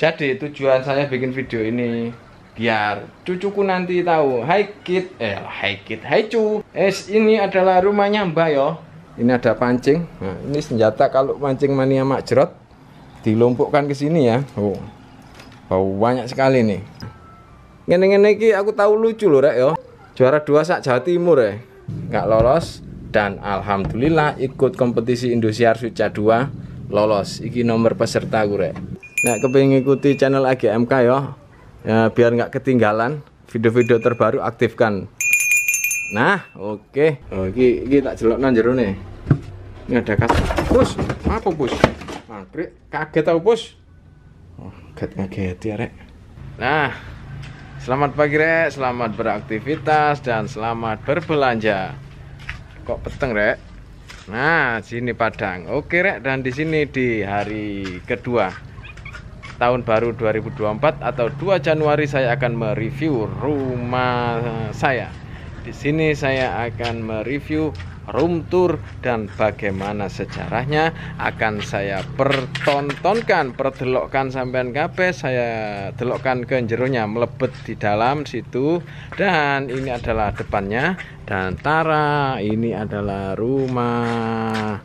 Jadi tujuan saya bikin video ini biar cucuku nanti tahu. Hai kid, eh hai kid, hai cu. Es ini adalah rumahnya Mbak yo. Ini ada pancing. Nah, ini senjata kalau pancing mania mak jerot. dilumpukkan ke sini ya. Oh. Bau banyak sekali nih. Ngene-ngene iki aku tahu lucu loh rek yo. Juara dua sak Jawa Timur ya. Nggak lolos dan alhamdulillah ikut kompetisi Indosiar Suca 2 lolos. Iki nomor peserta gue rek. Nek kepingin ngikuti channel AGMK ya. ya biar nggak ketinggalan video-video terbaru aktifkan. Nah, oke. Okay. Oh, ini tak jelokno jero nih. Ini ada kas. Pus, apa pus? Mangkrik kaget tau pus. Oh, kaget kaget ya, Rek. Nah, selamat pagi, Rek. Selamat beraktivitas dan selamat berbelanja. Kok peteng, Rek? Nah, sini Padang. Oke, Rek, dan di sini di hari kedua tahun baru 2024 atau 2 Januari saya akan mereview rumah saya. Di sini saya akan mereview room tour dan bagaimana sejarahnya akan saya pertontonkan, perdelokkan sampean ngape saya delokkan ke jerunya melebet di dalam situ dan ini adalah depannya dan tara ini adalah rumah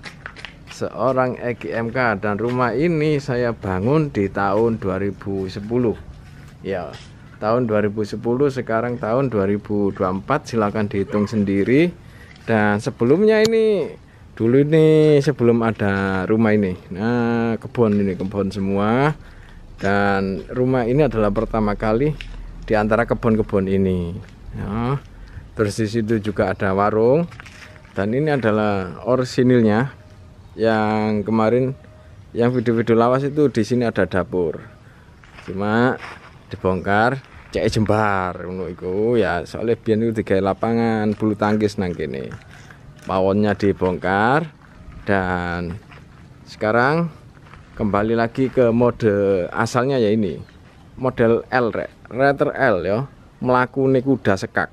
seorang EGMK dan rumah ini saya bangun di tahun 2010 ya tahun 2010 sekarang tahun 2024 silahkan dihitung sendiri dan sebelumnya ini dulu ini sebelum ada rumah ini nah kebun ini kebun semua dan rumah ini adalah pertama kali di antara kebun-kebun ini ya. terus di situ juga ada warung dan ini adalah orsinilnya yang kemarin yang video-video lawas itu di sini ada dapur cuma dibongkar cek jembar menurutku ya soalnya biar itu tiga lapangan bulu tangkis nang pawonnya dibongkar dan sekarang kembali lagi ke mode asalnya ya ini model L Rater L ya melaku kuda sekak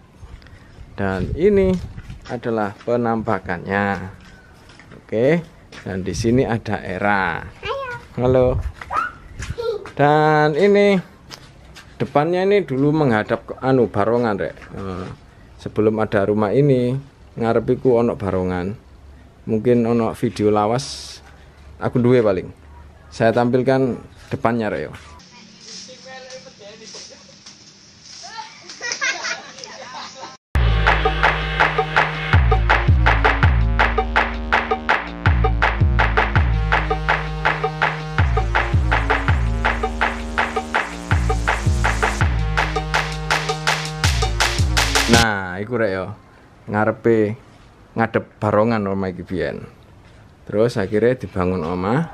dan ini adalah penampakannya oke okay. Dan di sini ada Era. Halo. Dan ini depannya ini dulu menghadap ke anu barongan rek. Eh, sebelum ada rumah ini ngarepiku onok barongan. Mungkin onok video lawas aku duwe paling. Saya tampilkan depannya rek iku rek yo Ngarepe ngadep barongan omah iki biyen. Terus akhirnya dibangun omah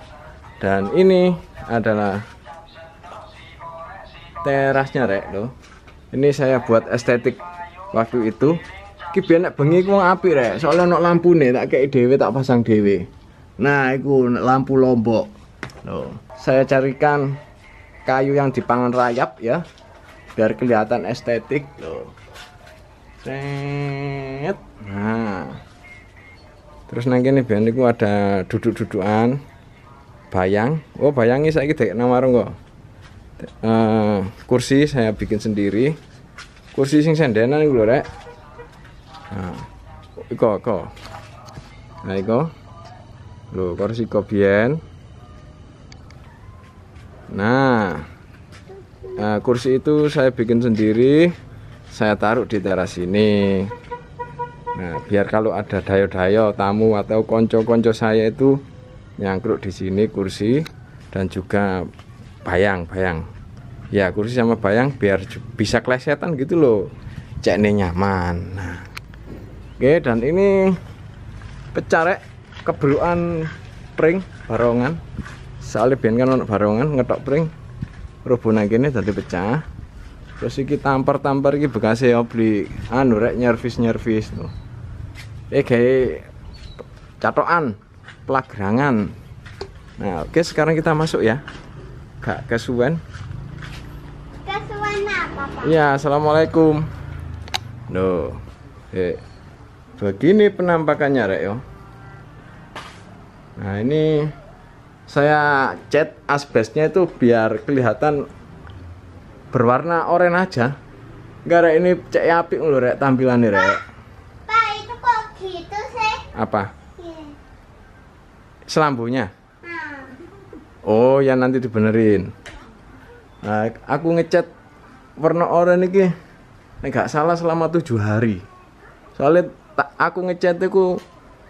dan ini adalah terasnya rek lo Ini saya buat estetik waktu itu. Ki biyen nek bengi ku apik rek, soalnya ono lampune tak kei dhewe tak pasang dhewe. Nah, iku lampu lombok. Loh, saya carikan kayu yang dipangan rayap ya biar kelihatan estetik loh Set. Nah. Terus nang kene ben niku ada duduk-dudukan bayang. Oh, bayangi saiki dek nang warung kok. Uh, kursi saya bikin sendiri. Kursi sing sendenan iku lho, Rek. Nah. Iko, iko. Nah, iko. Lho, kursi kobien. Nah, uh, kursi itu saya bikin sendiri saya taruh di teras ini nah biar kalau ada dayo-dayo tamu atau konco-konco saya itu nyangkruk di sini kursi dan juga bayang-bayang ya kursi sama bayang biar bisa kelesetan gitu loh cek ini nyaman nah. oke dan ini pecarek keberuan pring barongan soalnya biar kan untuk barongan ngetok pring rubuh gini tadi pecah terus iki tampar-tampar iki bekasnya ya beli anu rek nyervis-nyervis tuh eh kayak catokan pelagrangan nah oke sekarang kita masuk ya gak kesuwen kesuwen apa pak? iya assalamualaikum no eh begini penampakannya rek yo nah ini saya cat asbesnya itu biar kelihatan berwarna oranye aja gara ini cek api lho rek tampilannya rek pak itu kok gitu sih apa yeah. selambunya ah. oh ya nanti dibenerin nah, aku ngecat warna oranye ini enggak salah selama tujuh hari soalnya aku ngecat itu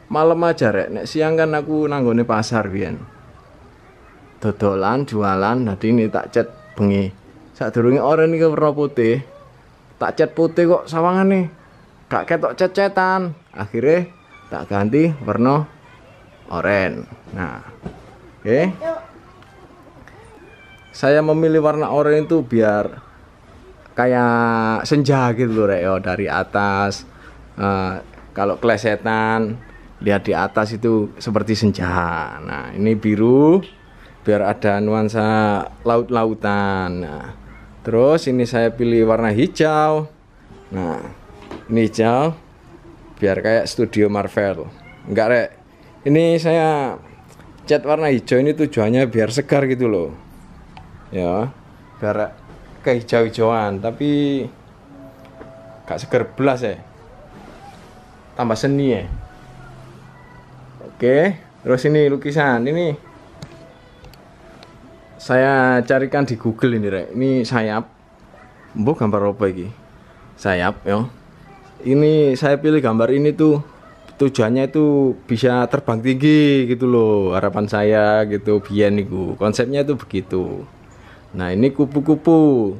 malam aja rek nek siang kan aku nanggone pasar Bian. dodolan jualan nanti ini tak cat bengi saat durungnya orang ini warna putih tak cat putih kok sawangan nih gak ketok cet-cetan akhirnya tak ganti warna oranye nah oke okay. saya memilih warna oranye itu biar kayak senja gitu loh Reo dari atas uh, kalau klesetan lihat di atas itu seperti senja nah ini biru biar ada nuansa laut-lautan nah terus ini saya pilih warna hijau nah ini hijau biar kayak studio Marvel enggak rek ini saya cat warna hijau ini tujuannya biar segar gitu loh ya biar kehijau-hijauan tapi gak segar belas ya tambah seni ya oke terus ini lukisan ini saya carikan di Google ini rek. Ini sayap. Mbok gambar apa iki? Sayap ya, Ini saya pilih gambar ini tuh tujuannya itu bisa terbang tinggi gitu loh harapan saya gitu biar niku konsepnya itu begitu nah ini kupu-kupu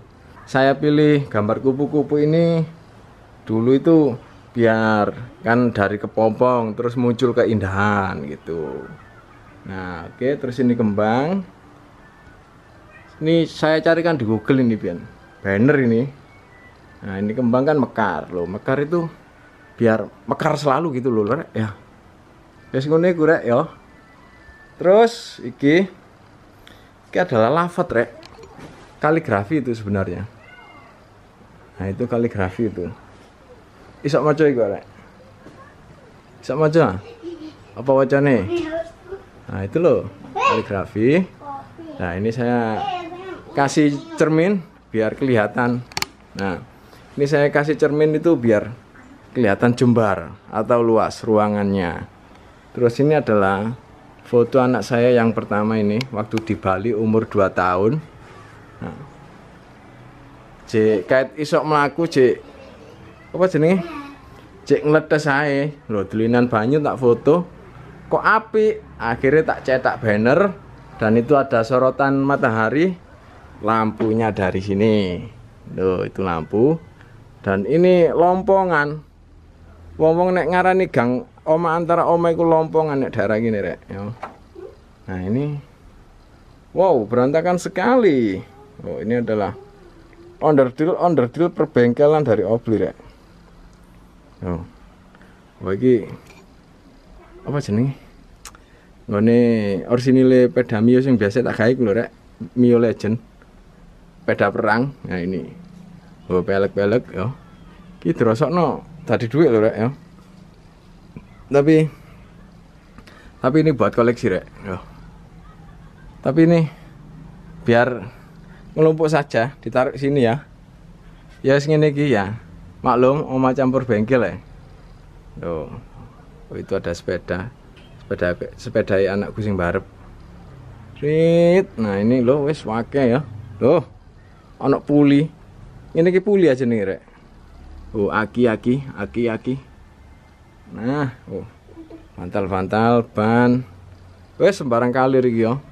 saya pilih gambar kupu-kupu ini dulu itu biar kan dari kepompong terus muncul keindahan gitu nah oke okay, terus ini kembang ini saya carikan di Google ini Bian banner ini nah ini kembang kan mekar loh mekar itu biar mekar selalu gitu loh lor ya ya singone gue ya terus iki ini adalah lavat rek kaligrafi itu sebenarnya nah itu kaligrafi itu isak maco iku rek isak maco apa wajah nih nah itu loh kaligrafi nah ini saya kasih cermin biar kelihatan nah ini saya kasih cermin itu biar kelihatan jembar atau luas ruangannya terus ini adalah foto anak saya yang pertama ini waktu di Bali umur 2 tahun nah, cek kait isok melaku cek apa sini? cek ngeledes saya loh dulinan banyu tak foto kok api akhirnya tak cetak banner dan itu ada sorotan matahari lampunya dari sini Loh, itu lampu dan ini lompongan lompong wong nek ngarani gang oma antara oma itu lompongan nek daerah gini rek yo. nah ini wow berantakan sekali oh ini adalah onderdil, onderdil perbengkelan dari obli rek oh bagi apa jenenge ini orsinile pedamio yang biasa tak gawe lho rek Mio Legend sepeda perang nah ini oh pelek-pelek ya ki no tadi duit loh ya tapi tapi ini buat koleksi rek ya tapi ini biar ngelumpuk saja ditaruh sini ya ya segini ki ya maklum oma campur bengkel ya tuh oh, itu ada sepeda sepeda sepeda anak kucing barep Rit. Nah, ini lo wes wake ya. Loh. Anak puli ini ki puli aja nih rek oh aki aki aki aki nah oh mantal mantal ban wes sembarang kali rek yo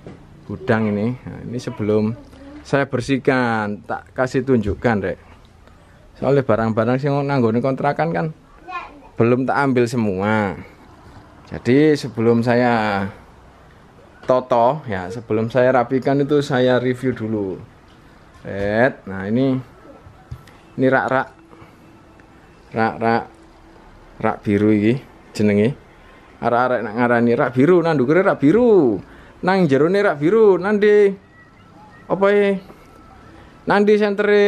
gudang ini nah, ini sebelum saya bersihkan tak kasih tunjukkan rek soalnya barang-barang sing nanggone kontrakan kan belum tak ambil semua jadi sebelum saya toto ya sebelum saya rapikan itu saya review dulu set nah ini ini rak rak rak rak rak biru iki jenenge arah-arah nak ngarani rak biru nang ndukure rak biru nang jerone rak biru nandi apa ya e? nandi sentere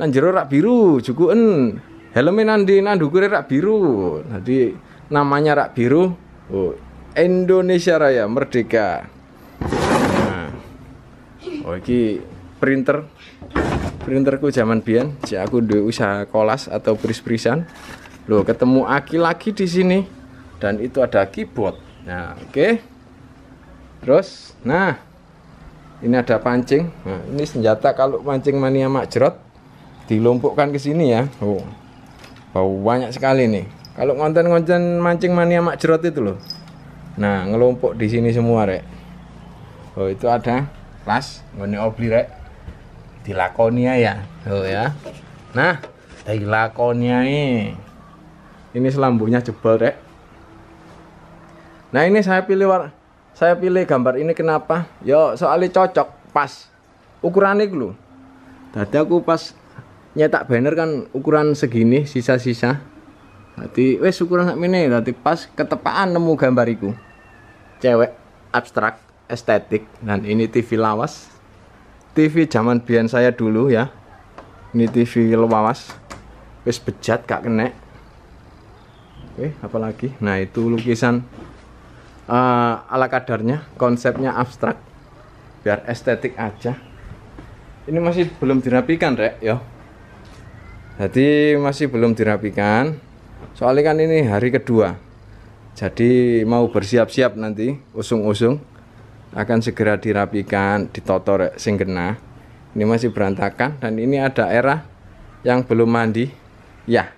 nang jero rak biru jukuen. helme nandi nang ndukure rak biru jadi namanya rak biru oh Indonesia Raya Merdeka nah. oh iki printer printerku zaman Bian, si aku udah usaha kolas atau pris-prisan Lo ketemu aki lagi di sini dan itu ada keyboard nah oke okay. terus nah ini ada pancing nah, ini senjata kalau pancing mania jerot dilumpukkan ke sini ya oh bau banyak sekali nih kalau ngonten-ngonten mancing mania jerot itu loh nah ngelumpuk di sini semua rek oh itu ada las ngoni obli rek dilakonia ya oh ya nah dilakonia ini ini selambungnya jebol Rek. nah ini saya pilih war saya pilih gambar ini kenapa yo soalnya cocok pas Ukuran ini dulu tadi aku pas nyetak banner kan ukuran segini sisa-sisa Tadi wes ukuran sak ini tadi pas ketepaan nemu gambariku. Cewek abstrak, estetik dan ini TV lawas TV zaman Bian saya dulu ya ini TV lewawas wis bejat kak kenek oke eh, apalagi nah itu lukisan uh, ala kadarnya konsepnya abstrak biar estetik aja ini masih belum dirapikan rek ya. jadi masih belum dirapikan soalnya kan ini hari kedua jadi mau bersiap-siap nanti usung-usung akan segera dirapikan, ditotor sing genah. Ini masih berantakan dan ini ada era yang belum mandi. Ya.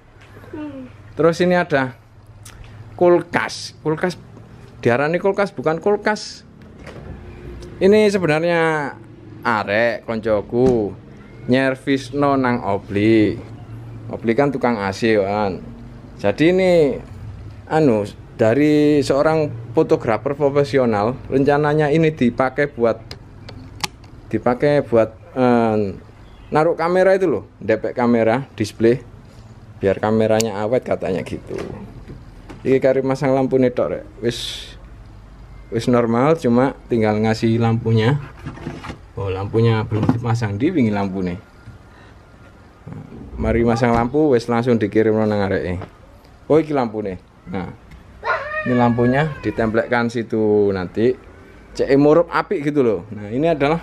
Terus ini ada kulkas. Kulkas diarani kulkas bukan kulkas. Ini sebenarnya arek koncoku nyervisno nang obli. Obli kan tukang AC kan. Jadi ini anu dari seorang fotografer profesional rencananya ini dipakai buat dipakai buat eh, naruh kamera itu loh depek kamera display biar kameranya awet katanya gitu ini kari masang lampu netok rek wis wis normal cuma tinggal ngasih lampunya oh lampunya belum dipasang di wingi lampu nih mari masang lampu wis langsung dikirim nang areke oh iki lampu nih nah ini lampunya ditempelkan situ nanti CE murup api gitu loh nah ini adalah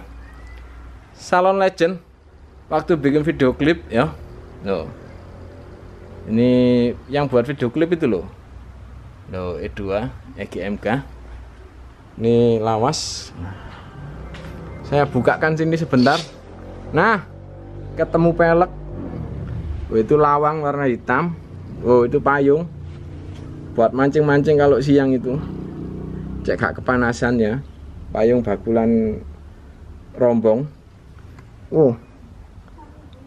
salon legend waktu bikin video klip ya loh ini yang buat video klip itu loh loh E2 EGMK ini lawas saya bukakan sini sebentar nah ketemu pelek oh, itu lawang warna hitam oh itu payung buat mancing-mancing kalau siang itu cek gak kepanasan ya payung bakulan rombong oh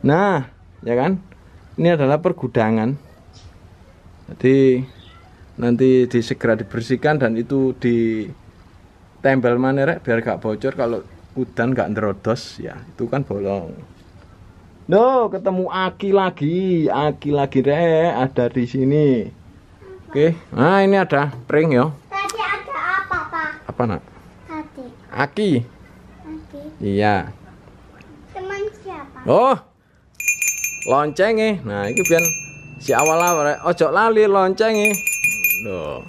nah ya kan ini adalah pergudangan jadi nanti disegera dibersihkan dan itu ditempel manere biar gak bocor kalau hutan gak nerodos ya itu kan bolong No, ketemu Aki lagi, Aki lagi re, ada di sini. Oke. Nah, ini ada pring ya. Tadi ada apa, Pak? Apa, Nak? Hati. Aki. Aki. Iya. Teman siapa? Oh. lonceng eh. Nah, itu biar si awal awal eh, ojo lali eh. Loh.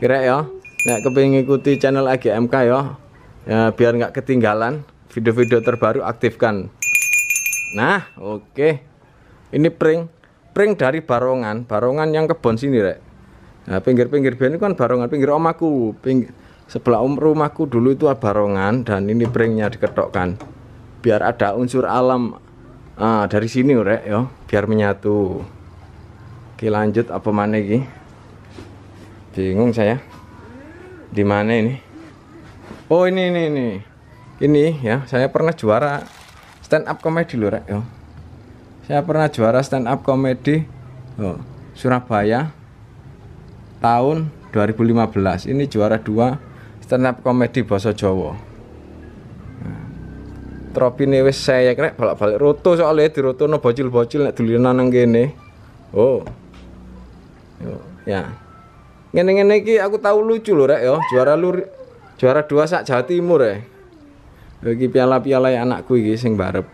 Kira ya. Nek kepengin ngikuti channel AGMK ya. ya biar nggak ketinggalan video-video terbaru aktifkan. Nah, oke. Ini pring pring dari Barongan, Barongan yang kebon sini, Rek. Nah, pinggir-pinggir ben kan barongan pinggir omaku. Pinggir, sebelah om rumahku dulu itu barongan dan ini pringnya diketokkan. Biar ada unsur alam ah, dari sini rek yo, ya, biar menyatu. Oke, lanjut apa mana iki? Bingung saya. Di mana ini? Oh, ini ini ini. Ini ya, saya pernah juara stand up comedy lho rek yo. Ya. Saya pernah juara stand up comedy oh, Surabaya tahun 2015 ini juara dua stand up komedi Boso Jawa nah, tropi ini wis saya kira balik-balik roto soalnya di roto no bocil-bocil nek dulinan nang kene oh yo, ya ngene-ngene ki aku tahu lucu loh rek yo juara lur juara dua sak Jawa Timur ya iki piala-piala ya anakku iki sing barep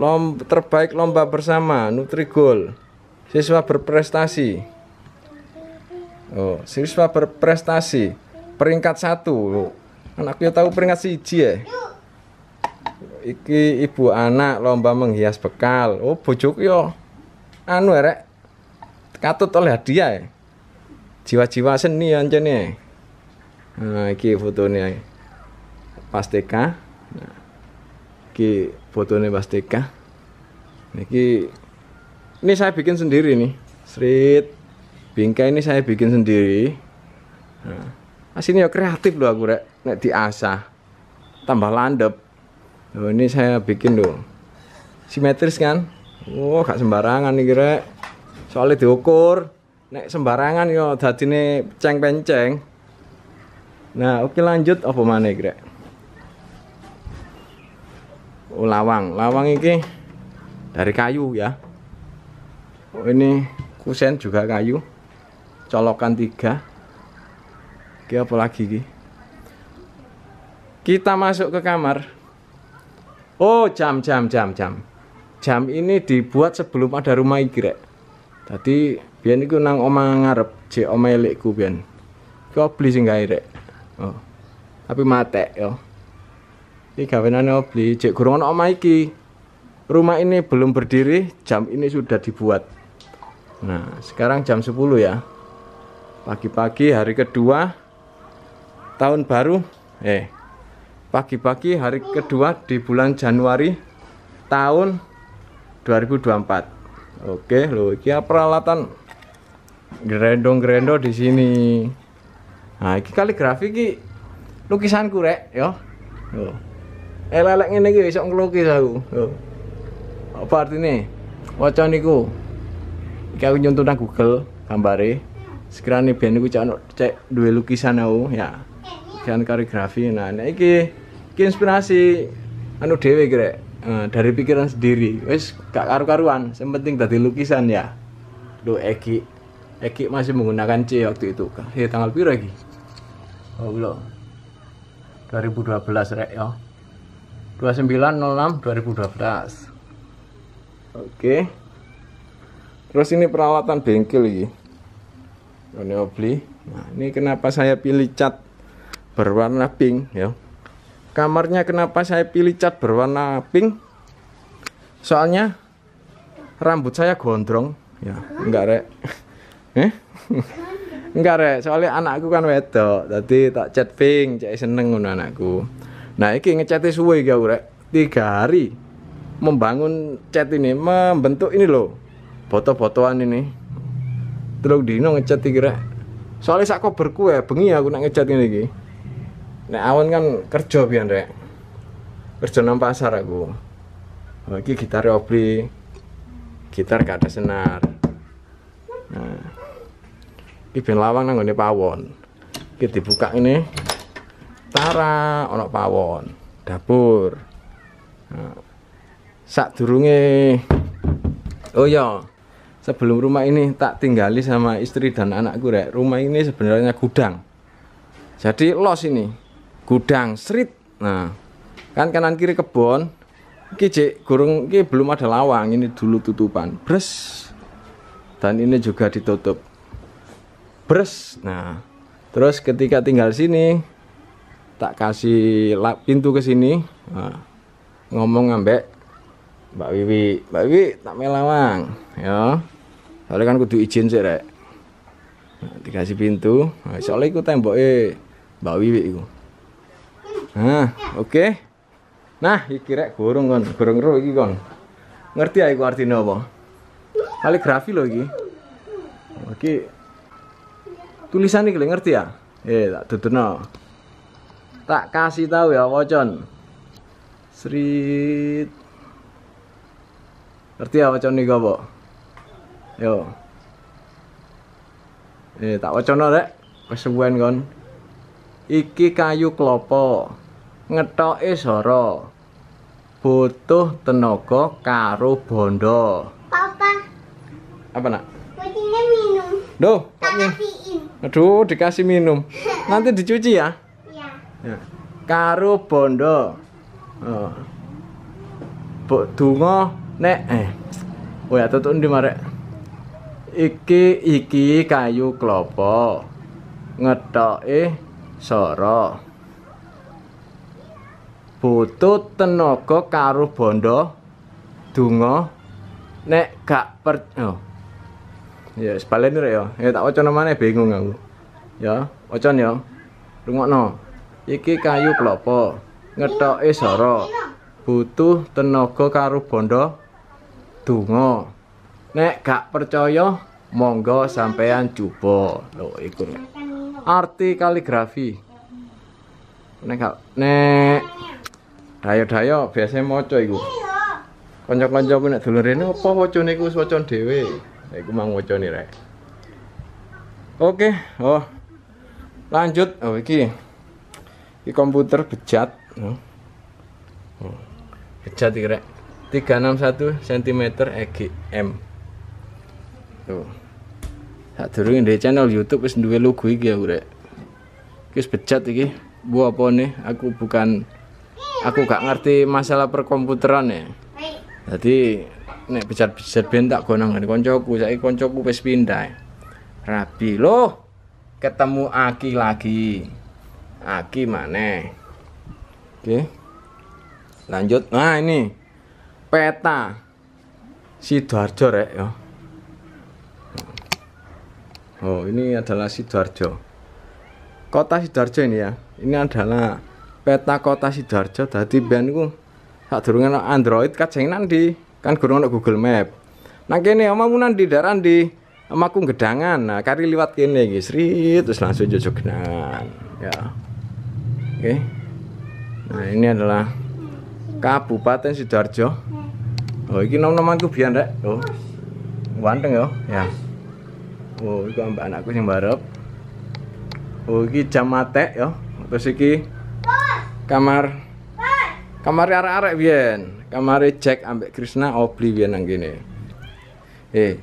lom terbaik lomba bersama gold Siswa berprestasi. Oh, siswa berprestasi. Peringkat satu. Anaknya tahu peringkat siji ya. Iki ibu anak lomba menghias bekal. Oh, bujuk yo. Ya anu erek Katut oleh hadiah ya. Jiwa-jiwa seni ya, nih Nah, iki fotonya. Pas Nah, iki fotonya Mas TK. Niki nah, ini saya bikin sendiri nih street bingkai ini saya bikin sendiri nah, asini nah, ya kreatif loh aku rek nek diasah tambah landep loh ini saya bikin dong, simetris kan wah oh, gak sembarangan nih kira soalnya diukur nek sembarangan yo ya, dadi ini ceng penceng nah oke lanjut apa mana kira oh lawang lawang ini dari kayu ya oh, ini kusen juga kayu colokan tiga ini apa lagi ini? kita masuk ke kamar oh jam jam jam jam jam ini dibuat sebelum ada rumah igrek tadi biar itu nang oma ngarep cek oma elekku biar kau beli sing rek oh tapi mate yo ini kawinannya beli cek kurungan oma iki rumah ini belum berdiri jam ini sudah dibuat Nah, sekarang jam 10 ya. Pagi-pagi hari kedua tahun baru. Eh, pagi-pagi hari kedua di bulan Januari tahun 2024. Oke, lo iki peralatan gerendong-gerendong di sini. Nah, iki kaligrafi iki lukisanku rek, yo. Loh. Eh lelek ngene iki iso nglukis aku. Apa artine? Wacan niku iki aku nyontoh nang Google gambare nih biar aku cek, cek dua lukisan aku ya lukisan kaligrafi nah ini iki, iki inspirasi anu dewe kira eh, dari pikiran sendiri wes gak karu-karuan yang penting tadi lukisan ya lo Eki Eki masih menggunakan C waktu itu ya tanggal piro lagi oh belum 2012 rek ya 2906 2012 oke okay. Terus ini peralatan bengkel ini. Ini obli. Nah, ini kenapa saya pilih cat berwarna pink ya. Kamarnya kenapa saya pilih cat berwarna pink? Soalnya rambut saya gondrong ya, enggak rek. eh? enggak rek, soalnya anakku kan wedok. Tadi tak cat pink, cek seneng ngono anakku. Nah, iki ngecatnya suwe gawe rek. 3 hari membangun cat ini, membentuk ini loh foto-fotoan ini telung dino ngecat kira soalnya sak berku ya bengi ya aku nak ngecat ini lagi nek awan kan kerja biar rek kerja nang pasar aku lagi oh, gitar obli gitar gak ada senar nah ini ben lawang nang pawon iki dibuka ini tara ono pawon dapur nah, sak durunge oh iya, sebelum rumah ini tak tinggali sama istri dan anakku rek rumah ini sebenarnya gudang jadi los ini gudang street nah kan kanan kiri kebun, kijik gurung ki belum ada lawang ini dulu tutupan bres dan ini juga ditutup bres nah terus ketika tinggal sini tak kasih lap pintu ke sini nah, ngomong ngambek Mbak Wiwi Mbak Wiwi tak melawang ya soalnya kan kudu izin sih rek dikasih pintu nah, soalnya ikut tembok mbak Wiwi itu nah oke okay. nah iki rek gorong kon gorong ro iki kon ngerti aku ya artinya apa kaligrafi loh iki oke tulisan ini ngerti ya eh tak no. tak kasih tahu ya wocon Sri Ngerti ya wocon ini apa? Yo. Eh tak wacana rek. Kesuwen kon. Iki kayu klopo. Ngetoke soro, Butuh tenaga karo bondo. Papa. Apa nak? Kucingnya minum. Duh, kok Aduh, dikasih minum. Nanti dicuci ya? Iya. Ya. Karo bondo. Oh. Ya. Bok dungo nek eh. Oh ya tutup di marek. iki iki kayu klopo ngetoke soro butuh tenaga karo bondo donga nek gak per oh. ya sepalene ya ya tak waca namane bingung aku ya waca ya rungokno iki kayu klopo ngetoke soro butuh tenaga karo bondo donga Nek gak percaya monggo sampean coba. Loh iku arti kaligrafi. Nek gak nek dayo-dayo biasanya maca iku. Kanca-kanca ku nek dulur rene apa gue, iku dewe. dhewe. Iku mang wacane rek. Oke, oh. Lanjut, oh iki. Iki komputer bejat. Oh. Oh. Bejat iki rek. 361 cm EGM. Tuh. Tak durung di channel YouTube wis duwe logo iki ya, Rek. wis bejat iki. Bu apa nih? Aku bukan aku gak ngerti masalah perkomputeran ya. Jadi nek bejat-bejat ben tak gonangan koncoku, saiki koncoku wis pindah. Rabi, loh. Ketemu Aki lagi. Aki mana? Oke. Lanjut. Nah, ini peta Sidoarjo rek ya. Oh, ini adalah Sidoarjo. Kota Sidoarjo ini ya. Ini adalah peta kota Sidoarjo. Tadi ben iku hak ana Android kacang nanti kan gurung ana Google Map. Nah kene omamu nang di daerah di emakung gedangan. Nah, kari liwat kene guys, srit terus langsung jojo genangan. Ya. Oke. Okay. Nah, ini adalah Kabupaten Sidoarjo. Oh, iki nom-nomanku biyen rek. Oh. Wanteng yo, ya. ya oh iku ambek anakku sing barep oh iki jam matek ya terus iki kamar kamar arek-arek biyen kamar Jack ambek Krishna obli biyen nang kene eh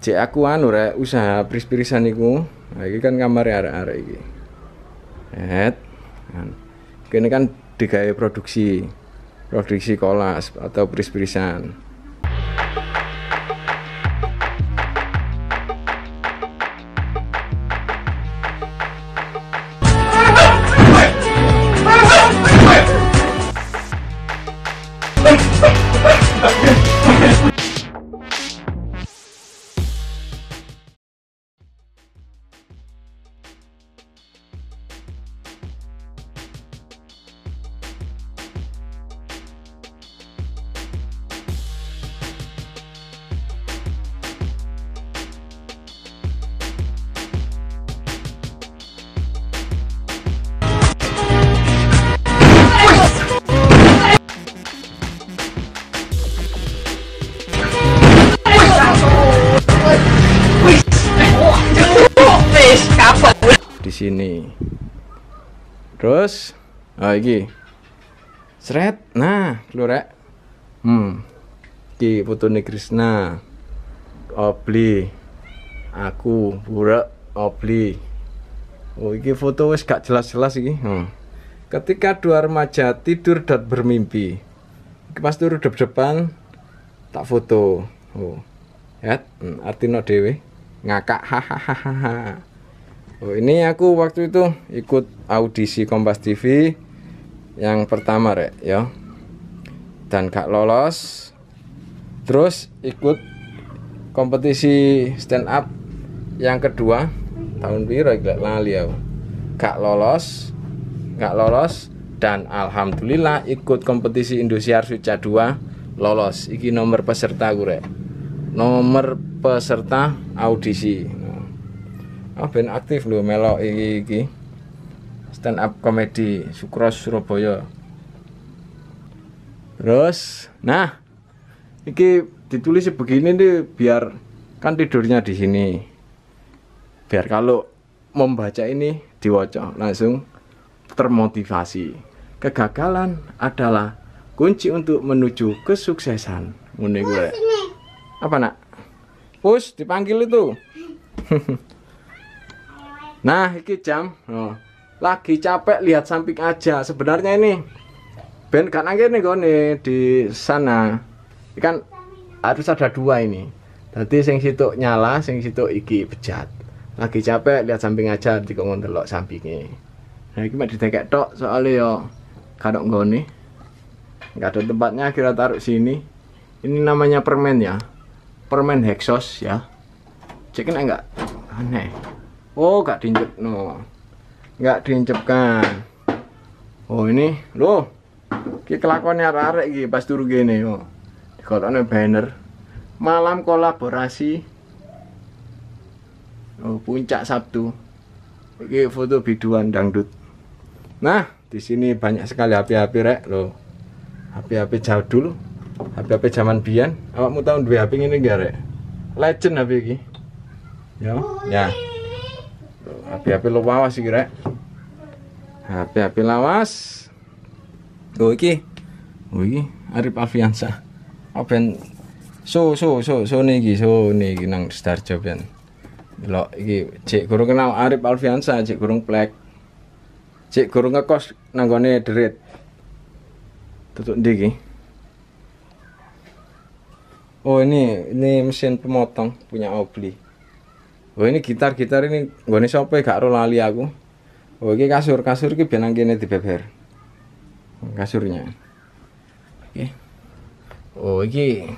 Jack aku anu rek usaha pris-prisan iku nah, iki kan kamar arek-arek iki et kan. kene kan digawe produksi produksi kolas atau pris-prisan sini terus oh iki seret nah keluar hmm iki fotone Krishna obli aku burak obli oh iki foto wis gak jelas-jelas iki hmm. ketika dua remaja tidur dan bermimpi pas turu dep depan tak foto oh ya hmm, artinya dewe ngakak hahaha Oh, ini aku waktu itu ikut audisi Kompas TV yang pertama rek ya dan gak lolos terus ikut kompetisi stand up yang kedua tahun biru gak lali aku gak lolos gak lolos dan alhamdulillah ikut kompetisi Indosiar Suca 2 lolos iki nomor peserta gue nomor peserta audisi Oh ben aktif lho melok iki iki. Stand up comedy Sukros Surabaya. Terus, nah iki ditulis begini nih biar kan tidurnya di sini. Biar kalau membaca ini diwocok langsung termotivasi. Kegagalan adalah kunci untuk menuju kesuksesan. Ngene gue. Apa nak? Pus dipanggil itu. Nah, iki jam. Oh. Lagi capek lihat samping aja. Sebenarnya ini ben kan angin nih di sana. Ikan harus ada dua ini. Tadi sing situ nyala, sing situ iki pecat. Lagi capek lihat samping aja di kongon telok sampingnya. Nah, iki mek ditekek tok soalnya yo kadok goni. Gak ada tempatnya kira taruh sini. Ini namanya permen ya. Permen hexos ya. Cekin enggak? Aneh oh gak diinjek no gak kan. oh ini loh ki kelakonnya arek iki pas turu gini oh dikotone banner malam kolaborasi oh puncak Sabtu iki foto biduan dangdut nah di sini banyak sekali api-api rek lo. api-api jauh dulu HP-HP zaman biyen awakmu tahun dua HP ini gak rek legend HP iki ya oh, ya iya api-api hp lawas sih kira api-api lawas oh iki oh iki Arif Alfiansa Open, ben so so so so niki so niki nang start Job yan lo iki cek kurang kenal Arif Alfiansa cek kurang plek cek kurang ngekos nang nanggone derit tutup diki oh ini ini mesin pemotong punya Obli oh ini gitar gitar ini gue siapa ya? gak ro lali aku oh ini kasur kasur ini benang gini di beber kasurnya oke okay. oh ini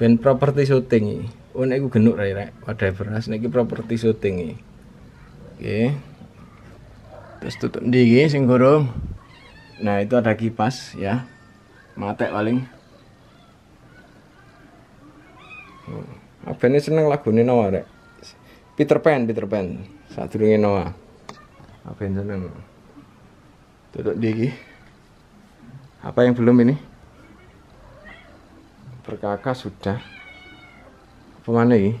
ben properti syuting ini oh ini aku genuk rai rai. whatever beras ini properti syuting ini oke okay. terus tutup dingin singgurum. nah itu ada kipas ya matek paling ini oh, seneng lagu nawa rek. Peter Pan, Peter Pan. Saat turunin Noah. Apa yang seneng? Duduk di Apa yang belum ini? Perkakas sudah. Apa mana ini?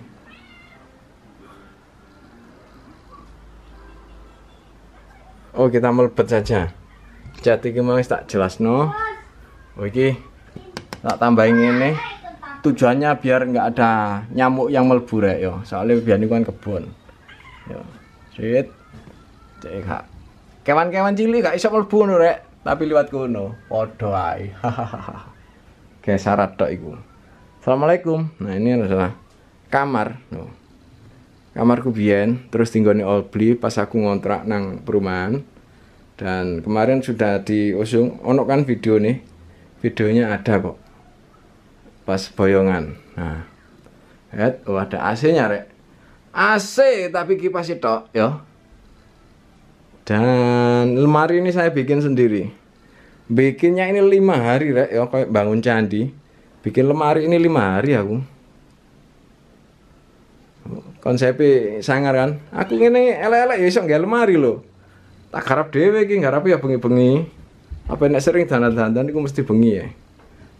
Oh, kita melebet saja. Jati kemarin tak jelas, no? Oke, oh, tak tambahin ini tujuannya biar nggak ada nyamuk yang melebur ya yo soalnya biar ini kan kebun ya sweet cek hak kewan-kewan cili gak bisa melebur rek tapi lewat kuno podo hahaha, kayak syarat dok iku assalamualaikum nah ini adalah kamar no. kamarku bian, terus tinggoni obli, pas aku ngontrak nang perumahan dan kemarin sudah diusung onok kan video nih videonya ada kok pas boyongan nah et oh ada AC nya rek AC tapi kipas itu yo, dan lemari ini saya bikin sendiri bikinnya ini lima hari rek ya kayak bangun candi bikin lemari ini lima hari aku konsepnya sangar kan aku ini elek-elek ya nggak lemari loh tak harap dewe ki harap ya bengi-bengi apa enak sering dandan-dandan itu mesti bengi ya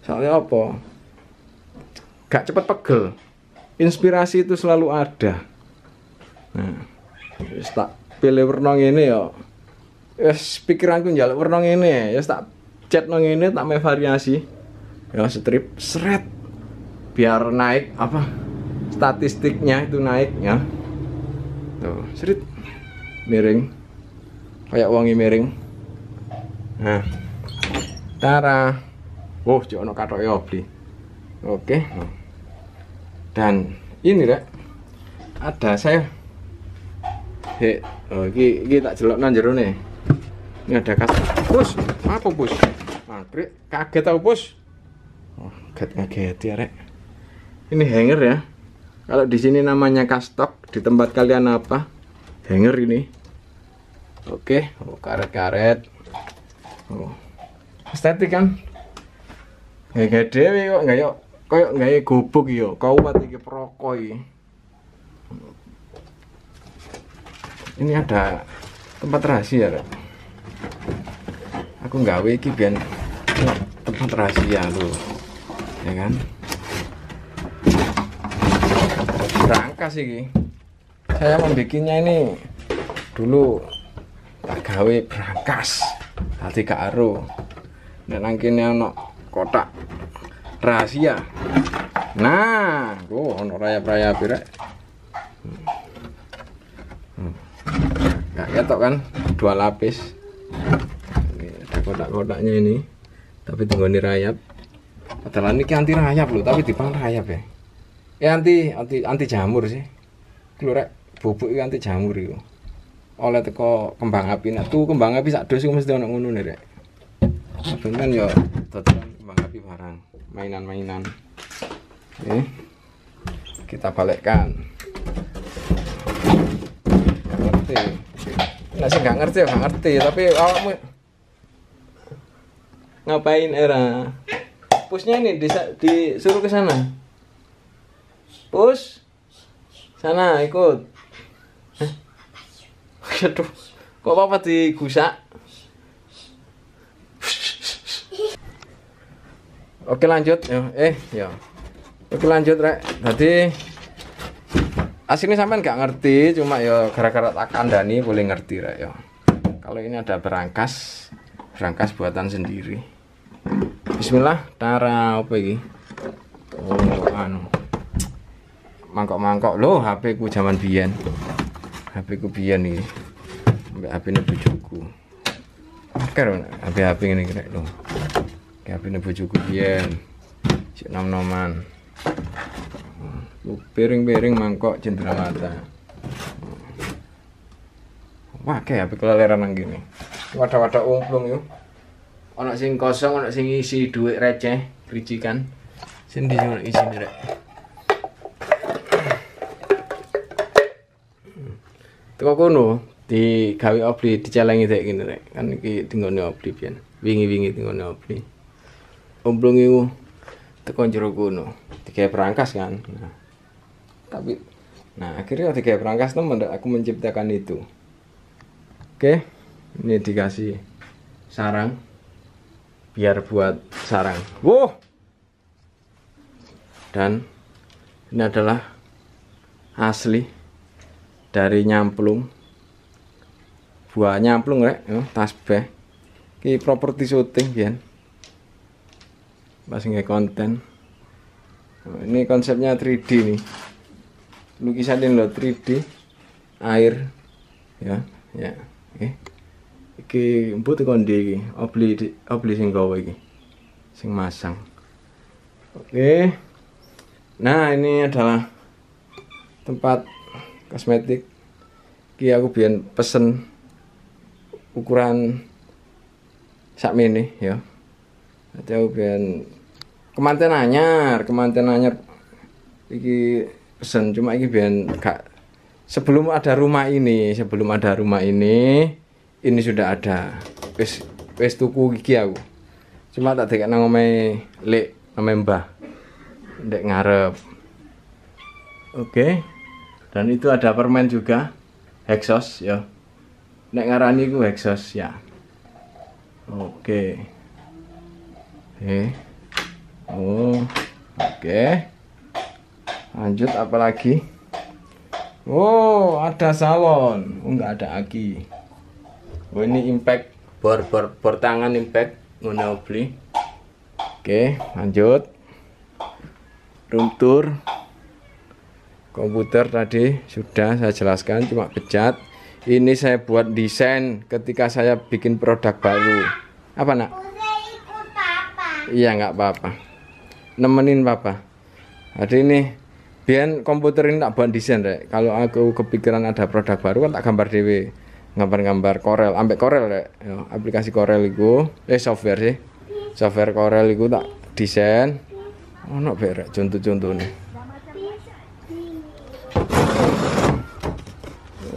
soalnya apa gak cepet pegel inspirasi itu selalu ada nah tak pilih warna ini ya ya pikiranku njaluk warna ini ya tak cat nong ini tak main variasi ya strip seret biar naik apa statistiknya itu naik ya tuh seret miring kayak wangi miring nah tara wow jono katok ya beli oke dan ini rek ada saya he oh, ini, ini tak jelok nanjero nih ini ada kas Bus, apa bus? matrik kaget tau bus. oh, kaget kaget ya rek ini hanger ya kalau di sini namanya kastok di tempat kalian apa hanger ini oke oh, karet-karet oh. estetik kan gede dewi kok nggak yuk Kayak ya gobok yo, kau iki perokok prokoi. Ini ada tempat rahasia, Rek. Aku nggak wiki ben tempat rahasia lu, Ya kan? rangka sih, Saya membuatnya ini dulu tak gawe berangkas hati karo aru dan nangkini ono kotak rahasia nah oh, raya rayap-rayap ya. Hmm. nggak nah, ketok kan dua lapis ada kotak-kotaknya ini tapi tunggu nih rayap padahal ini anti rayap loh tapi dipang rayap ya ya anti anti anti jamur sih kalau bubuk itu anti jamur itu oleh teko kembang api nah tuh kembang api sak sih mesti ono ngono nih rek kan yo total kembang api barang mainan-mainan ini kita balikkan gak ngerti nah sih nggak ngerti nggak ngerti tapi awakmu ngapain era pusnya ini di, disuruh ke sana push sana ikut Hah? aduh kok apa digusak Oke lanjut, ya. eh ya. Oke lanjut rek. Tadi aslinya sampean nggak ngerti, cuma ya gara-gara tak kandani boleh ngerti rek ya. Kalau ini ada berangkas, berangkas buatan sendiri. Bismillah, tara apa iki? Oh, anu. Mangkok-mangkok loh HP ku zaman biyen. HP ku biyen iki. Ambek HP ini bujuku. Oke, HP HP ini kira loh kabine bojoku biyen cek nom-noman hmm. piring-piring mangkok cendrawata hmm. wah kayak apa keleleran nang gini wadah-wadah omplung yuk ono sing kosong ono sing isi duit receh ricikan. sini sing ono isi rek hmm. Teko kono di gawe obli dicelengi dek ngene rek kan iki dinggone obli pian wingi-wingi dinggone obli omblong itu teko jero kono tiga perangkas kan nah, tapi nah akhirnya tiga perangkas teman aku menciptakan itu oke ini dikasih sarang biar buat sarang wow dan ini adalah asli dari nyamplung buah nyamplung rek ya, tasbeh ki properti syuting gian pas nggak konten ini konsepnya 3D nih lukisan ini loh 3D air ya ya oke eh, iki butuh kondi iki obli obli sing gawe iki sing masang oke nah ini adalah tempat kosmetik ki aku biar pesen ukuran sak mini ya jadi aku biar kemanten anyar kemanten anyar iki pesen cuma iki ben gak sebelum ada rumah ini sebelum ada rumah ini ini sudah ada wis wis tuku iki aku cuma tak dekek nang omahe lek omahe mbah ndek ngarep oke dan itu ada permen juga hexos ya nek ngarani ku hexos ya oke okay. eh okay oh oke okay. lanjut lagi? oh ada salon oh nggak ada aki oh ini impact bor bor bor tangan impact ngono beli oke okay, lanjut room tour komputer tadi sudah saya jelaskan cuma bejat. ini saya buat desain ketika saya bikin produk baru apa nak iya nggak apa-apa nemenin papa hari ini biar komputer ini tak buat desain rek kalau aku kepikiran ada produk baru kan tak gambar dewe gambar-gambar Corel ambek Corel rek ya, aplikasi Corel itu eh software sih software Corel itu tak desain Oh no, berek contoh contoh nih.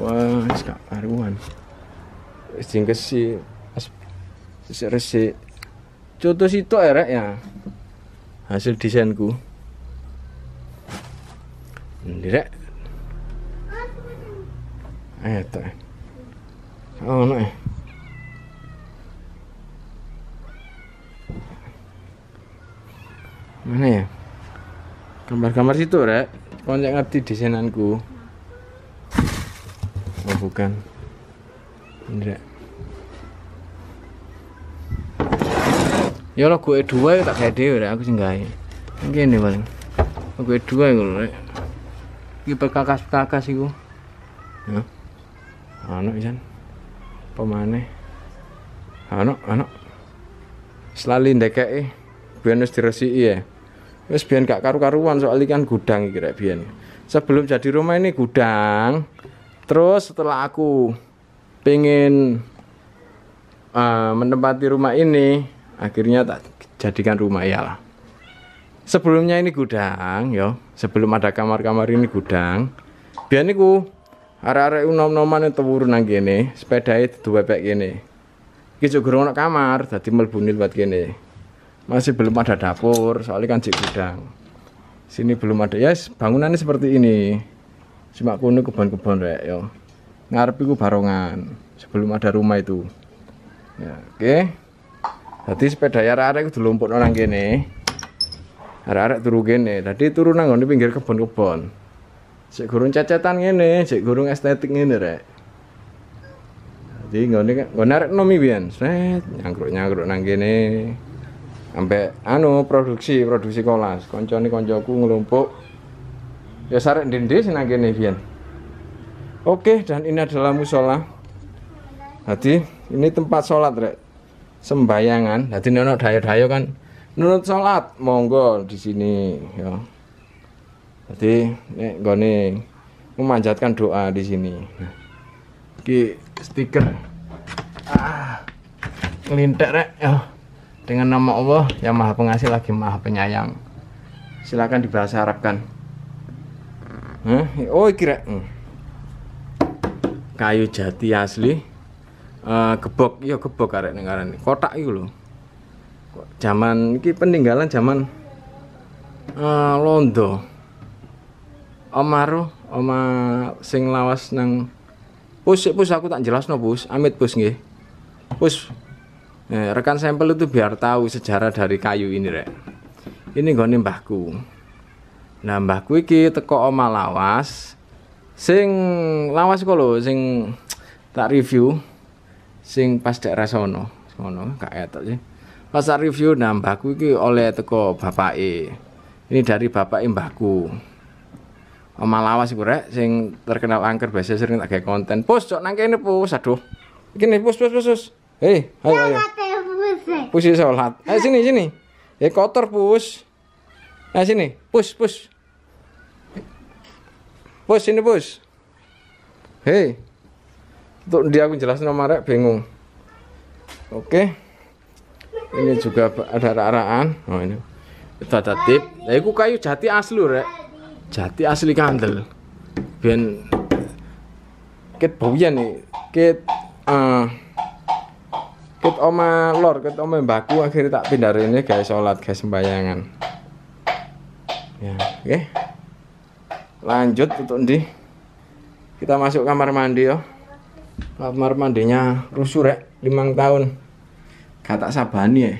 wah gak karuan sing kesi resik contoh situ erek ya, ya? hasil desainku ndirek Ayo eh, ta. oh, eh. mana ya gambar-gambar situ rek kau ngerti desainanku oh bukan ndirek ya lo gue dua ya tak kayak udah aku singgah gawe gini paling gue dua ya gue ini perkakas perkakas sih gue ya anak pisan pemane anak selalu selali eh biar wis diresiki ya nus biar gak karu-karuan soalnya kan gudang kira biar sebelum jadi rumah ini gudang terus setelah aku pengen uh, eh, menempati rumah ini akhirnya tak jadikan rumah ialah ya sebelumnya ini gudang yo sebelum ada kamar-kamar ini gudang biar niku arah-arah unom-noman yang turun nang gini sepeda itu dua bebek gini kita juga ada kamar jadi melbunil buat gini masih belum ada dapur soalnya kan cik gudang sini belum ada ya yes, bangunannya seperti ini cuma kuno kebun-kebun rek yo ngarep barongan sebelum ada rumah itu ya oke okay. Jadi sepeda ya arek kudu lumpuk nang kene. Arek-arek turu Tadi Dadi turu di pinggir kebon-kebon. Sik gurung gini, ngene, sik gurung estetik ngene rek. Jadi ngene nggak narik nomi bian, set nyangkruk-nyangkruk nang Sampai anu produksi produksi kolas, koncone koncoku ngelumpuk. Ya sarek ndende sing nang kene Oke, dan ini adalah musola. Jadi ini tempat sholat rek sembayangan jadi nono dayo-dayo kan nurut sholat monggo di sini ya jadi nek goni memanjatkan doa di sini nah, ki stiker ah ngelintek rek ya dengan nama Allah yang maha pengasih lagi maha penyayang silakan dibahas harapkan Hah? oh kira hmm. kayu jati asli Eh, gebok ya gebok karek ning aran kotak iku lho zaman iki peninggalan zaman uh, eh, Londo Omaro oma sing lawas nang pus pus aku tak jelas no pus amit pus nggih pus eh, rekan sampel itu biar tahu sejarah dari kayu ini rek ini gone mbahku nah mbahku iki teko oma lawas sing lawas kok lho sing tak review sing pas daerah sono ngono gak etok sih pas review nambahku mbahku iki oleh teko E. ini dari bapak mbahku Oma lawas rek sing terkenal angker biasa sering tak kayak konten. Pus cok nangke ini pus. Aduh. gini pus pus pus. pus. Hei, ayo ayo. Pus ya salat. Eh, sini sini. Ya kotor pus. Eh sini. Pus pus. Pus sini pus. Hei untuk dia aku jelas nomornya bingung oke ini juga ada raraan oh ini itu ada tip nah itu kayu jati asli rek jati asli kandel biar kit baunya nih kit uh, kit oma lor kit oma baku akhirnya tak pindah ini ya, guys sholat guys sembayangan ya oke okay. lanjut untuk di kita masuk kamar mandi ya kamar mandinya rusuh rek limang tahun kata sabani ya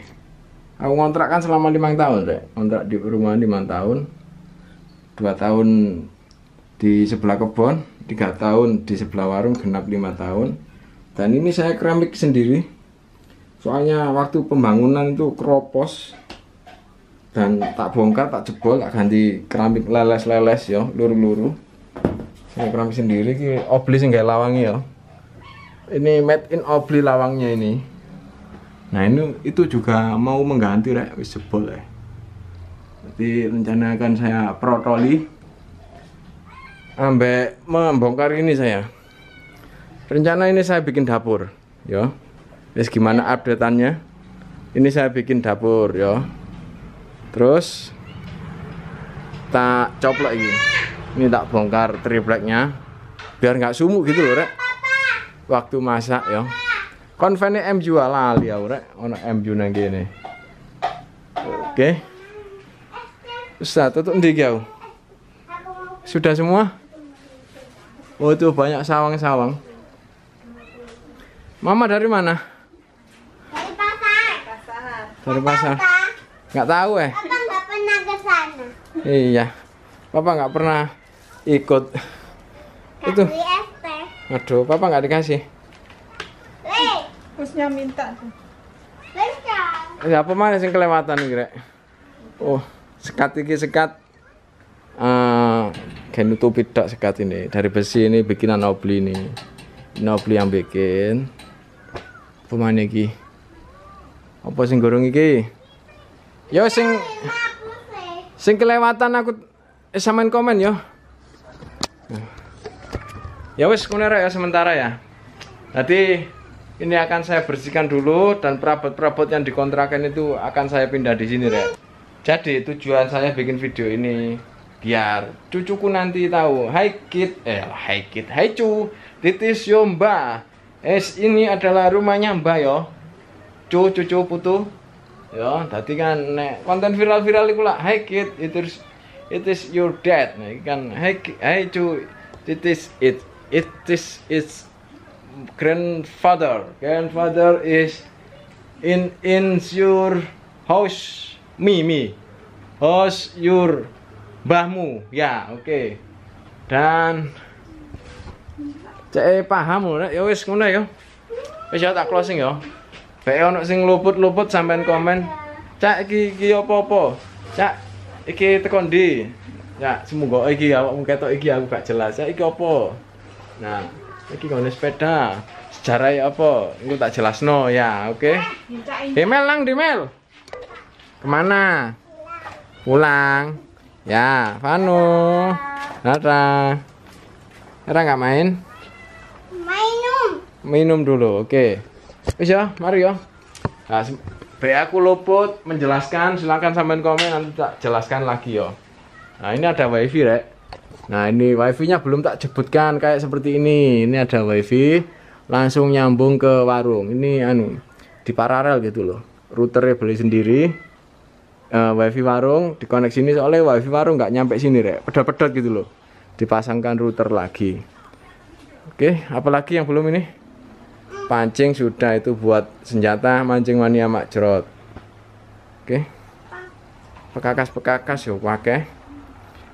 aku ngontrak kan selama limang tahun rek ngontrak di rumah limang tahun dua tahun di sebelah kebun, tiga tahun di sebelah warung genap lima tahun dan ini saya keramik sendiri soalnya waktu pembangunan itu kropos dan tak bongkar tak jebol tak ganti keramik leles-leles ya luru-luru saya keramik sendiri oblis obli sing lawangi ya ini made in obli lawangnya ini nah ini itu juga mau mengganti rek wis jebol ya jadi rencana saya protoli ambek membongkar ini saya rencana ini saya bikin dapur ya wis gimana updateannya ini saya bikin dapur ya terus tak coplok ini ini tak bongkar tripleknya biar nggak sumuk gitu loh rek waktu masak ya. Konvene M jual lah ya rek ono M ju nang kene. Oke. Ustaz, tutup ndi kau? Sudah semua? Oh, itu banyak sawang-sawang. Mama dari mana? Dari pasar. Dari pasar. Nggak tahu eh. Iya. Papa nggak pernah ikut. Kali itu. Aduh, papa nggak dikasih. Usnya minta tuh. siapa eh, mana sih kelewatan kira? Oh, sekat iki sekat. Uh, ah, kain itu tidak sekat ini dari besi ini bikinan nobli ini. Nobli yang bikin. Pemain gigi, iki? Apa sing gorong iki? Yo sing sing kelewatan aku eh, samain komen yo ya wis kunere ya sementara ya nanti ini akan saya bersihkan dulu dan perabot-perabot yang dikontrakan itu akan saya pindah di sini rek jadi tujuan saya bikin video ini biar cucuku nanti tahu hai kid eh hai kid hai cu titis yo mbak es ini adalah rumahnya mbak yo cu cucu putu yo tadi kan nek konten viral-viral itu lah hai kid it is it is your dad nah, kan hai hai cu titis it it is its grandfather. Grandfather is in in your house me me house your bahmu ya oke okay. dan cek eh, paham ora ya wes ngono ya, yo? wis ya tak closing yo. bae ono sing luput-luput sampean komen cak iki iki opo. cak iki teko ndi ya semoga iki awakmu ketok iki aku gak jelas Cak iki opo. Nah, kau naik sepeda. Sejarah ya apa? Enggak tak jelas no, ya, oke. Okay? Email eh, lang email. Kemana? Pulang. Ya, Vanu. Nara. Nara nggak main? Minum. Minum dulu, oke. Okay. Mario. ya, mari ya. Nah, be aku luput menjelaskan, silahkan sampein komen nanti tak jelaskan lagi yo. Ya. Nah, ini ada wifi, Rek. Nah ini wifi-nya belum tak jebutkan kayak seperti ini. Ini ada wifi langsung nyambung ke warung. Ini anu di paralel gitu loh. Router beli sendiri. Uh, wifi warung dikoneksi sini soalnya wifi warung nggak nyampe sini rek. Pedot-pedot gitu loh. Dipasangkan router lagi. Oke, apalagi yang belum ini? Pancing sudah itu buat senjata mancing mania mak jerot. Oke. Pekakas-pekakas yuk pakai. Eh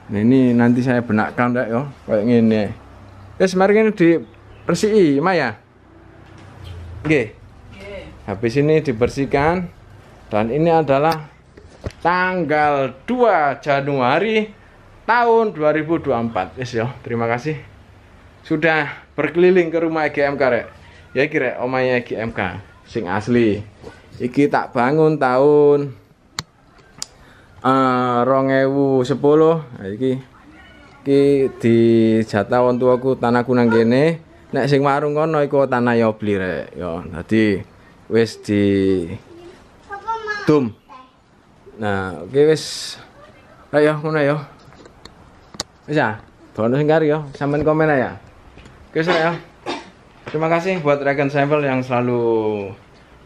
nah, ini nanti saya benakkan ndak yo kayak ngene. ya mari ini Maya oke habis ini dibersihkan dan ini adalah tanggal 2 Januari tahun 2024 Wis yo terima kasih sudah berkeliling ke rumah EGMK rek ya kira omanya EGMK sing asli iki tak bangun tahun Eh, rongewu sepuluh nah, iki iki di jatah untuk aku tanah kunang gini nek sing warung kono iku tanah yo ya beli rek yo ya. nanti wes di tum. nah oke wes, wis ayo mana ya. yo Bisa, ya bonus sing yo Samen komen aja oke okay, ya terima kasih buat Regen Sampel yang selalu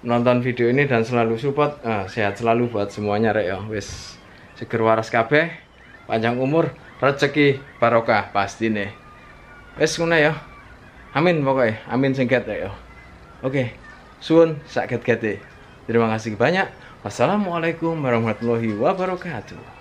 nonton video ini dan selalu support ah, sehat selalu buat semuanya re. yo wes seger waras kabeh panjang umur rezeki barokah pasti nih wes ngono ya amin pokoknya amin singkat ya oke suun sakit kete terima kasih banyak wassalamualaikum warahmatullahi wabarakatuh